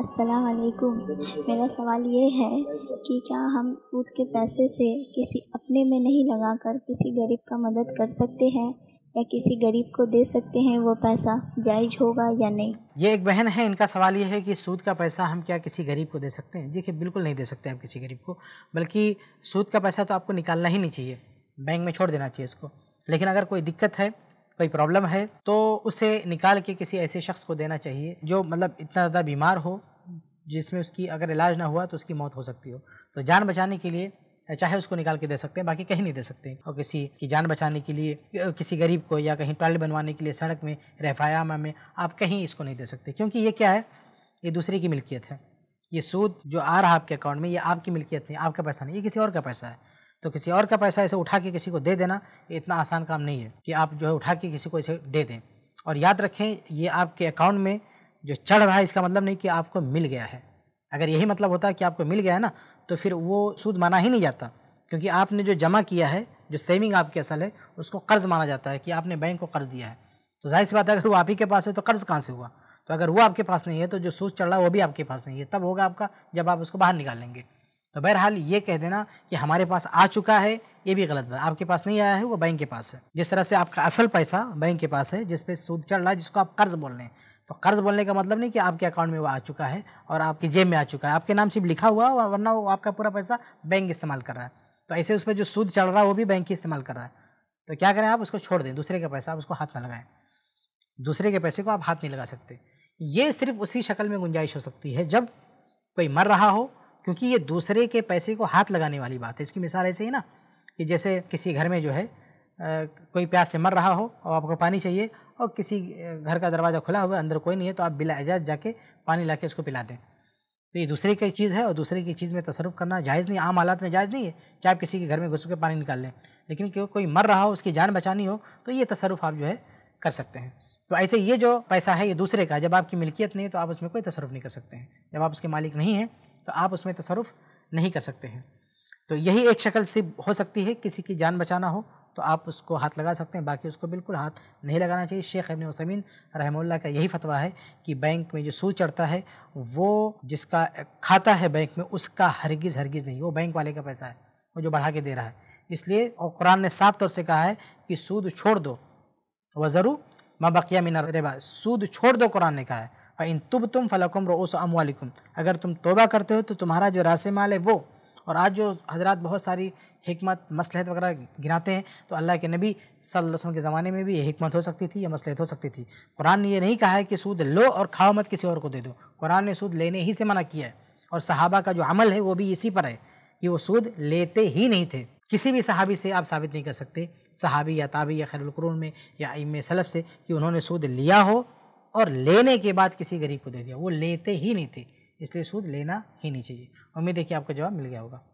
वालेकुम मेरा सवाल ये है कि क्या हम सूद के पैसे से किसी अपने में नहीं लगाकर किसी गरीब का मदद कर सकते हैं या किसी गरीब को दे सकते हैं वो पैसा जायज़ होगा या नहीं ये एक बहन है इनका सवाल ये है कि सूद का पैसा हम क्या किसी गरीब को दे सकते हैं देखिए बिल्कुल नहीं दे सकते आप किसी गरीब को बल्कि सूद का पैसा तो आपको निकालना ही नहीं चाहिए बैंक में छोड़ देना चाहिए इसको लेकिन अगर कोई दिक्कत है कोई प्रॉब्लम है तो उसे निकाल के किसी ऐसे शख्स को देना चाहिए जो मतलब इतना ज़्यादा बीमार हो जिसमें उसकी अगर इलाज ना हुआ तो उसकी मौत हो सकती हो तो जान बचाने के लिए चाहे उसको निकाल के दे सकते हैं बाकी कहीं नहीं दे सकते और किसी की जान बचाने के लिए किसी गरीब को या कहीं टॉयलेट बनवाने के लिए सड़क में रहफायामा में आप कहीं इसको नहीं दे सकते क्योंकि ये क्या है ये दूसरे की मिल्कियत है ये सूद जो आ रहा है आपके अकाउंट में ये आपकी मिल्कियत नहीं आपका पैसा नहीं ये किसी और का पैसा है तो किसी और का पैसा ऐसे उठा के किसी को दे देना ये इतना आसान काम नहीं है कि आप जो है उठा के किसी को ऐसे दे दें और याद रखें ये आपके अकाउंट में जो चढ़ रहा है इसका मतलब नहीं कि आपको मिल गया है अगर यही मतलब होता है कि आपको मिल गया है ना तो फिर वो सूद माना ही नहीं जाता क्योंकि आपने जो जमा किया है जो सेविंग आपकी असल है उसको कर्ज़ माना जाता है कि आपने बैंक को कर्ज़ दिया है तो जाहिर सी बात है अगर वो आप ही के पास है तो कर्ज़ कहाँ से हुआ तो अगर वो आपके पास नहीं है तो जो सूद चढ़ रहा है वो भी आपके पास नहीं है तब होगा आपका जब आप उसको बाहर निकाल लेंगे तो बहरहाल ये कह देना कि हमारे पास आ चुका है ये भी गलत बात आपके पास नहीं आया है वो बैंक के पास है जिस तरह से आपका असल पैसा बैंक के पास है जिस पे सूद चढ़ रहा है जिसको आप कर्ज बोल रहे हैं तो कर्ज बोलने का मतलब नहीं कि आपके अकाउंट में वो आ चुका है और आपकी जेब में आ चुका है आपके नाम सिर्फ लिखा हुआ और वरना वो आपका पूरा पैसा बैंक इस्तेमाल कर रहा है तो ऐसे उस पर जो सूद चढ़ रहा है वो भी बैंक ही इस्तेमाल कर रहा है तो क्या करें आप उसको छोड़ दें दूसरे का पैसा आप उसको हाथ ना लगाएं दूसरे के पैसे को आप हाथ नहीं लगा सकते ये सिर्फ उसी शक्ल में गुंजाइश हो सकती है जब कोई मर रहा हो क्योंकि ये दूसरे के पैसे को हाथ लगाने वाली बात है इसकी मिसाल ऐसे ही ना कि जैसे किसी घर में जो है कोई प्यास से मर रहा हो और आपको पानी चाहिए और किसी घर का दरवाज़ा खुला हुआ अंदर कोई नहीं है तो आप बिला एजाज जाके पानी ला उसको पिला दें तो ये दूसरे की चीज़ है और दूसरे की चीज़ में तसरफ करना जायज़ नहीं आम हालात में जायज़ नहीं है कि आप किसी के घर में घुस के पानी निकाल लें लेकिन क्यों कोई मर रहा हो उसकी जान बचानी हो तो ये तसरफ आप जो है कर सकते हैं तो ऐसे ये जो पैसा है ये दूसरे का जब आपकी मिल्कियत नहीं है तो आप उसमें कोई तसरफ नहीं कर सकते हैं जब आप उसके मालिक नहीं हैं तो आप उसमें तसरुफ नहीं कर सकते हैं तो यही एक शक्ल से हो सकती है किसी की जान बचाना हो तो आप उसको हाथ लगा सकते हैं बाकी उसको बिल्कुल हाथ नहीं लगाना चाहिए शेख अबन वसमीन रहमल्ला का यही फतवा है कि बैंक में जो सूद चढ़ता है वो जिसका खाता है बैंक में उसका हरगिज़ हरगिज़ नहीं वो बैंक वाले का पैसा है वो जो बढ़ा के दे रहा है इसलिए और कुरान ने साफ तौर से कहा है कि सूद छोड़ दो वज़रू मबकिया मिन रेबा सूद छोड़ दो कुरान ने कहा है इन तुब तुम फलकुम रोस अमालिकुम अगर तुम तोबा करते हो तो तुम्हारा जो रास माल है वो और आज जो हजरात बहुत सारी हमत मसलहत वगैरह गिनाते हैं तो अल्लाह के नबी सल्लल्लाहु अलैहि वसल्लम के ज़माने में भी ये हमत हो सकती थी या मसलहत हो सकती थी कुरान ने ये नहीं कहा है कि सूद लो और खाओ मत किसी और को दे दो कुरान ने सूद लेने ही से मना किया है और सहाबा का जो अमल है वो भी इसी पर है कि वो सूद लेते ही नहीं थे किसी भी सहाबी से आप साबित नहीं कर सकते सहाबी या ताबी या खैरकरून में या इम सलफ से कि उन्होंने सूद लिया हो और लेने के बाद किसी गरीब को दे दिया वो लेते ही नहीं थे इसलिए सूद लेना ही नहीं चाहिए उम्मीद है कि आपका जवाब मिल गया होगा